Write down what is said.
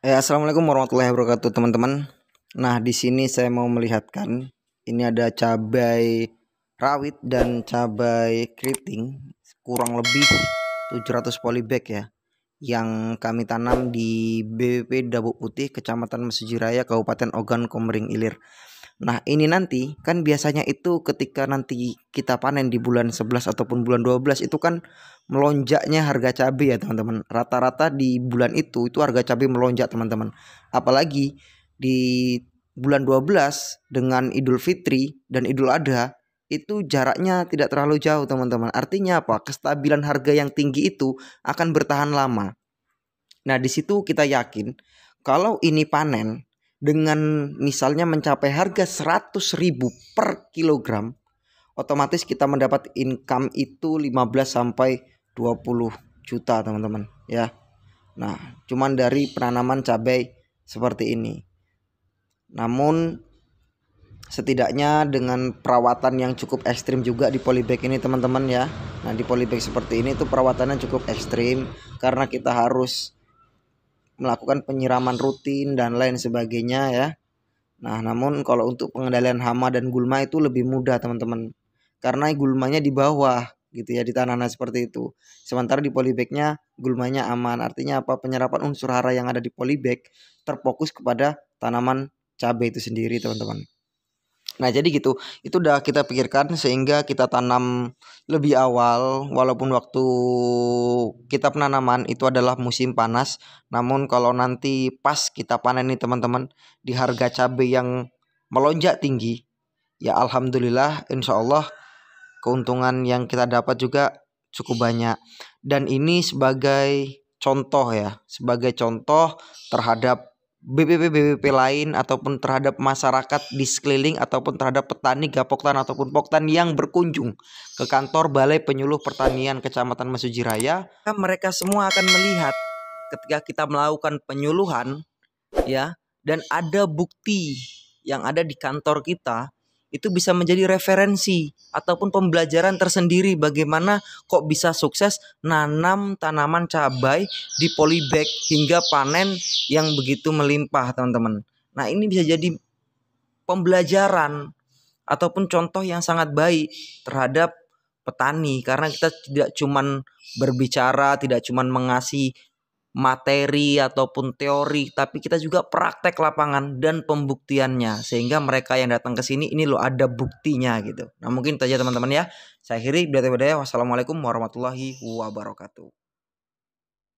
Eh, assalamualaikum warahmatullahi wabarakatuh teman-teman. Nah di sini saya mau melihatkan ini ada cabai rawit dan cabai keriting kurang lebih 700 polybag ya yang kami tanam di BPP Dabuk Putih Kecamatan Mesujiraya Kabupaten Ogan Komering Ilir. Nah, ini nanti kan biasanya itu ketika nanti kita panen di bulan 11 ataupun bulan 12 itu kan melonjaknya harga cabai ya, teman-teman. Rata-rata di bulan itu itu harga cabai melonjak, teman-teman. Apalagi di bulan 12 dengan Idul Fitri dan Idul Adha itu jaraknya tidak terlalu jauh, teman-teman. Artinya apa? Kestabilan harga yang tinggi itu akan bertahan lama. Nah, di situ kita yakin kalau ini panen dengan misalnya mencapai harga 100 ribu per kilogram otomatis kita mendapat income itu 15 sampai 20 juta teman-teman ya nah cuman dari penanaman cabai seperti ini namun setidaknya dengan perawatan yang cukup ekstrim juga di polybag ini teman-teman ya nah di polybag seperti ini itu perawatannya cukup ekstrim karena kita harus melakukan penyiraman rutin dan lain sebagainya ya. Nah, namun kalau untuk pengendalian hama dan gulma itu lebih mudah, teman-teman. Karena gulmanya di bawah gitu ya di tanah seperti itu. Sementara di polybagnya gulmanya aman. Artinya apa? Penyerapan unsur hara yang ada di polybag terfokus kepada tanaman cabai itu sendiri, teman-teman. Nah, jadi gitu. Itu udah kita pikirkan sehingga kita tanam lebih awal walaupun waktu kita penanaman itu adalah musim panas. Namun kalau nanti pas kita panen nih teman-teman di harga cabai yang melonjak tinggi, ya alhamdulillah insya Allah keuntungan yang kita dapat juga cukup banyak. Dan ini sebagai contoh ya, sebagai contoh terhadap BPP-BPP lain ataupun terhadap masyarakat di sekeliling ataupun terhadap petani gapoktan ataupun poktan yang berkunjung ke kantor Balai Penyuluh Pertanian Kecamatan Mesujiraya, Raya, mereka semua akan melihat ketika kita melakukan penyuluhan ya dan ada bukti yang ada di kantor kita itu bisa menjadi referensi ataupun pembelajaran tersendiri bagaimana kok bisa sukses nanam tanaman cabai di polybag hingga panen yang begitu melimpah teman-teman. Nah ini bisa jadi pembelajaran ataupun contoh yang sangat baik terhadap petani karena kita tidak cuman berbicara, tidak cuman mengasih materi ataupun teori, tapi kita juga praktek lapangan dan pembuktiannya sehingga mereka yang datang ke sini ini loh ada buktinya gitu. Nah, mungkin itu aja teman-teman ya. Saya akhiri bidaya Wassalamualaikum warahmatullahi wabarakatuh.